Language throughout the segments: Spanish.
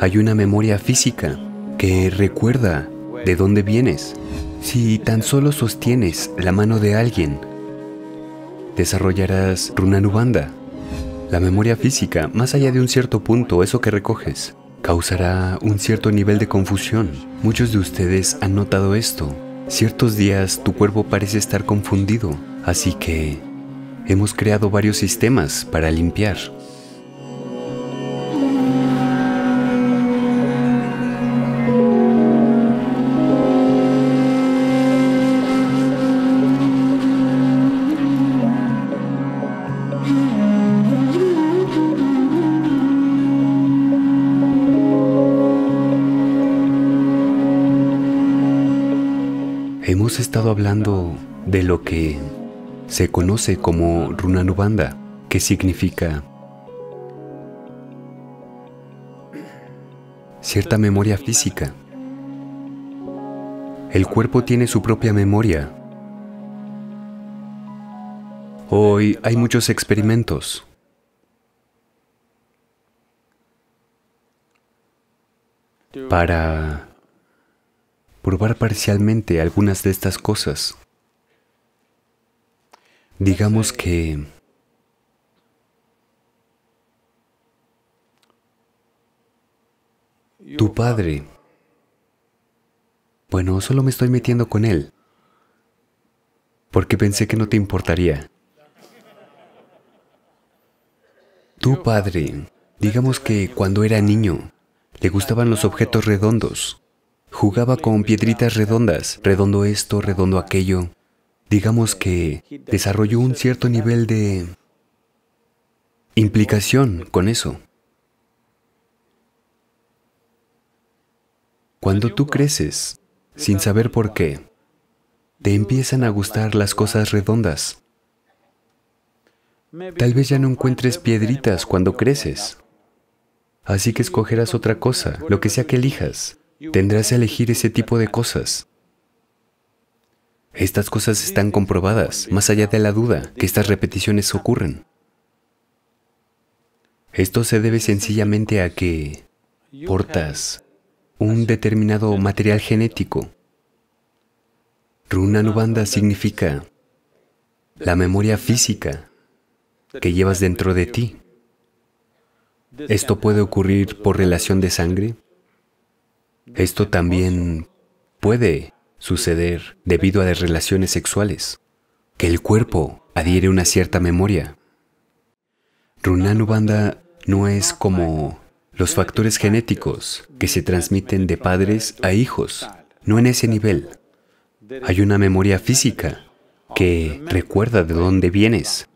Hay una memoria física que recuerda de dónde vienes. Si tan solo sostienes la mano de alguien, desarrollarás runanubanda. La memoria física, más allá de un cierto punto, eso que recoges, causará un cierto nivel de confusión. Muchos de ustedes han notado esto. Ciertos días tu cuerpo parece estar confundido, así que hemos creado varios sistemas para limpiar. estado hablando de lo que se conoce como Runanubanda, que significa cierta memoria física. El cuerpo tiene su propia memoria. Hoy hay muchos experimentos. para probar parcialmente algunas de estas cosas. Digamos que tu padre, bueno, solo me estoy metiendo con él, porque pensé que no te importaría. Tu padre, digamos que cuando era niño, le gustaban los objetos redondos. Jugaba con piedritas redondas, redondo esto, redondo aquello. Digamos que desarrolló un cierto nivel de implicación con eso. Cuando tú creces, sin saber por qué, te empiezan a gustar las cosas redondas. Tal vez ya no encuentres piedritas cuando creces. Así que escogerás otra cosa, lo que sea que elijas tendrás que elegir ese tipo de cosas. Estas cosas están comprobadas, más allá de la duda, que estas repeticiones ocurren. Esto se debe sencillamente a que portas un determinado material genético. Runa significa la memoria física que llevas dentro de ti. Esto puede ocurrir por relación de sangre, esto también puede suceder debido a las relaciones sexuales, que el cuerpo adhiere una cierta memoria. Runanubanda no es como los factores genéticos que se transmiten de padres a hijos, no en ese nivel. Hay una memoria física que recuerda de dónde vienes,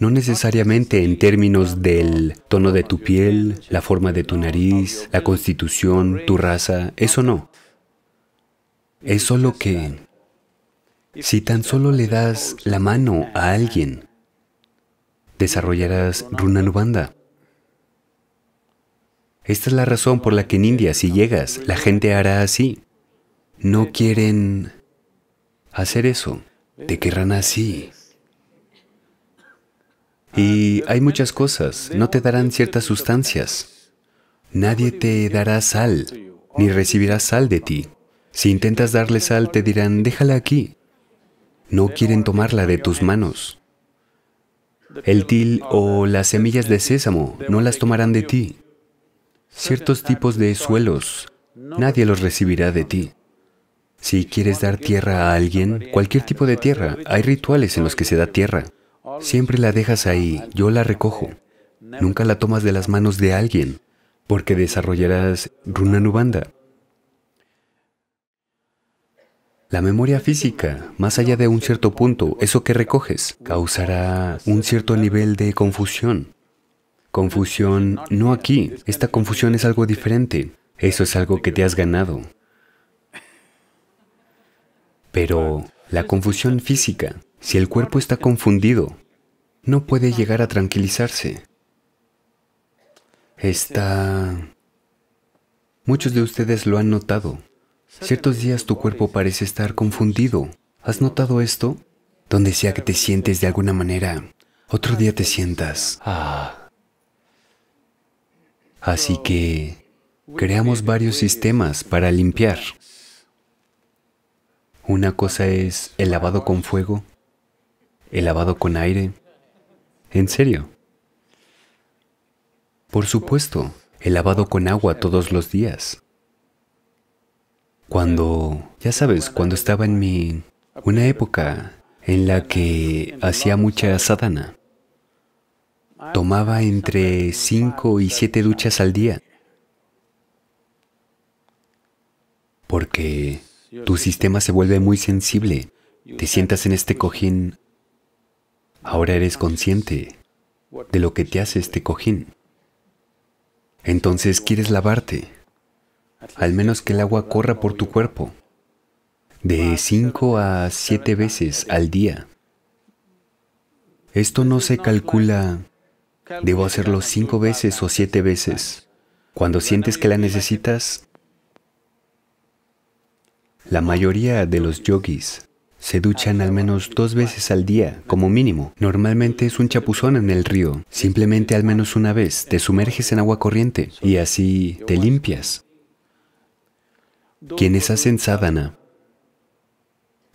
no necesariamente en términos del tono de tu piel, la forma de tu nariz, la constitución, tu raza, eso no. Es solo que si tan solo le das la mano a alguien, desarrollarás Runanubanda. Esta es la razón por la que en India, si llegas, la gente hará así. No quieren hacer eso. Te querrán así. Y hay muchas cosas, no te darán ciertas sustancias. Nadie te dará sal, ni recibirá sal de ti. Si intentas darle sal, te dirán, déjala aquí. No quieren tomarla de tus manos. El til o las semillas de sésamo no las tomarán de ti. Ciertos tipos de suelos, nadie los recibirá de ti. Si quieres dar tierra a alguien, cualquier tipo de tierra, hay rituales en los que se da tierra. Siempre la dejas ahí, yo la recojo. Nunca la tomas de las manos de alguien, porque desarrollarás Runanubanda. La memoria física, más allá de un cierto punto, eso que recoges, causará un cierto nivel de confusión. Confusión no aquí, esta confusión es algo diferente, eso es algo que te has ganado. Pero la confusión física, si el cuerpo está confundido, no puede llegar a tranquilizarse. Está... Muchos de ustedes lo han notado. Ciertos días tu cuerpo parece estar confundido. ¿Has notado esto? Donde sea que te sientes de alguna manera, otro día te sientas. Ah. Así que creamos varios sistemas para limpiar. Una cosa es el lavado con fuego, el lavado con aire, ¿En serio? Por supuesto, he lavado con agua todos los días. Cuando, ya sabes, cuando estaba en mi... una época en la que hacía mucha sadhana. Tomaba entre 5 y siete duchas al día. Porque tu sistema se vuelve muy sensible. Te sientas en este cojín Ahora eres consciente de lo que te hace este cojín. Entonces quieres lavarte, al menos que el agua corra por tu cuerpo, de cinco a siete veces al día. Esto no se calcula, debo hacerlo cinco veces o siete veces. Cuando sientes que la necesitas, la mayoría de los yogis se duchan al menos dos veces al día, como mínimo. Normalmente es un chapuzón en el río. Simplemente al menos una vez te sumerges en agua corriente y así te limpias. Quienes hacen sadhana,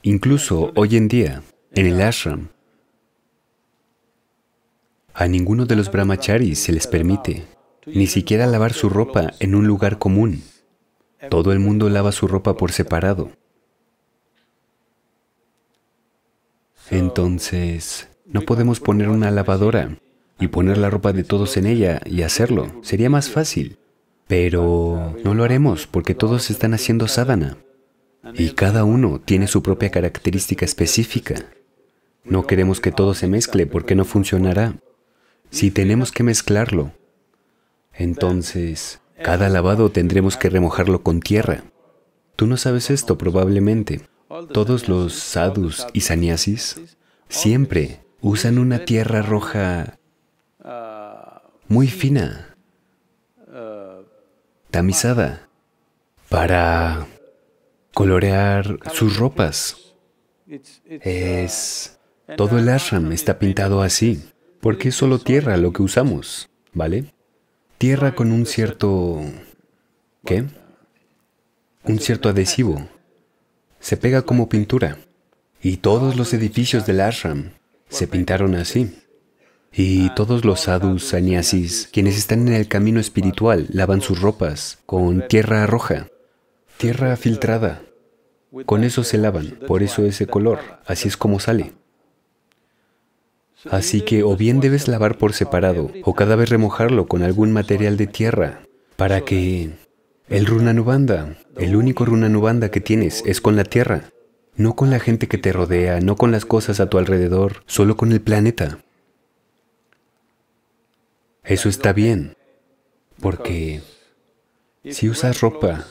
incluso hoy en día, en el ashram, a ninguno de los brahmacharis se les permite ni siquiera lavar su ropa en un lugar común. Todo el mundo lava su ropa por separado. Entonces, no podemos poner una lavadora y poner la ropa de todos en ella y hacerlo. Sería más fácil. Pero no lo haremos porque todos están haciendo sábana. Y cada uno tiene su propia característica específica. No queremos que todo se mezcle porque no funcionará. Si tenemos que mezclarlo, entonces cada lavado tendremos que remojarlo con tierra. Tú no sabes esto probablemente. Todos los sadhus y sannyasis siempre usan una tierra roja muy fina, tamizada, para colorear sus ropas. Es... Todo el ashram está pintado así, porque es solo tierra lo que usamos, ¿vale? Tierra con un cierto... ¿Qué? Un cierto adhesivo, se pega como pintura. Y todos los edificios del ashram se pintaron así. Y todos los sadhus, sannyasis, quienes están en el camino espiritual, lavan sus ropas con tierra roja, tierra filtrada. Con eso se lavan, por eso ese color, así es como sale. Así que o bien debes lavar por separado, o cada vez remojarlo con algún material de tierra, para que el runanubanda, el único runanubanda que tienes es con la tierra, no con la gente que te rodea, no con las cosas a tu alrededor, solo con el planeta. Eso está bien, porque si usas ropa,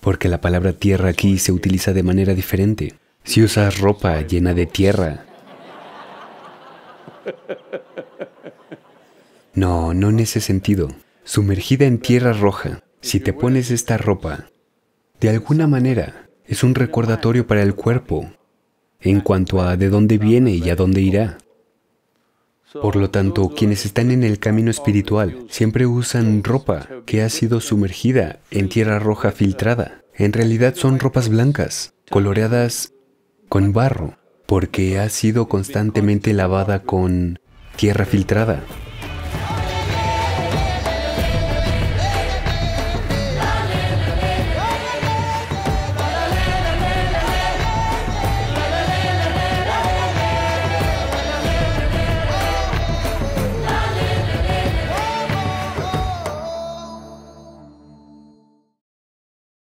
porque la palabra tierra aquí se utiliza de manera diferente. Si usas ropa llena de tierra, no, no en ese sentido sumergida en tierra roja, si te pones esta ropa, de alguna manera es un recordatorio para el cuerpo en cuanto a de dónde viene y a dónde irá. Por lo tanto, quienes están en el camino espiritual siempre usan ropa que ha sido sumergida en tierra roja filtrada. En realidad son ropas blancas, coloreadas con barro, porque ha sido constantemente lavada con tierra filtrada.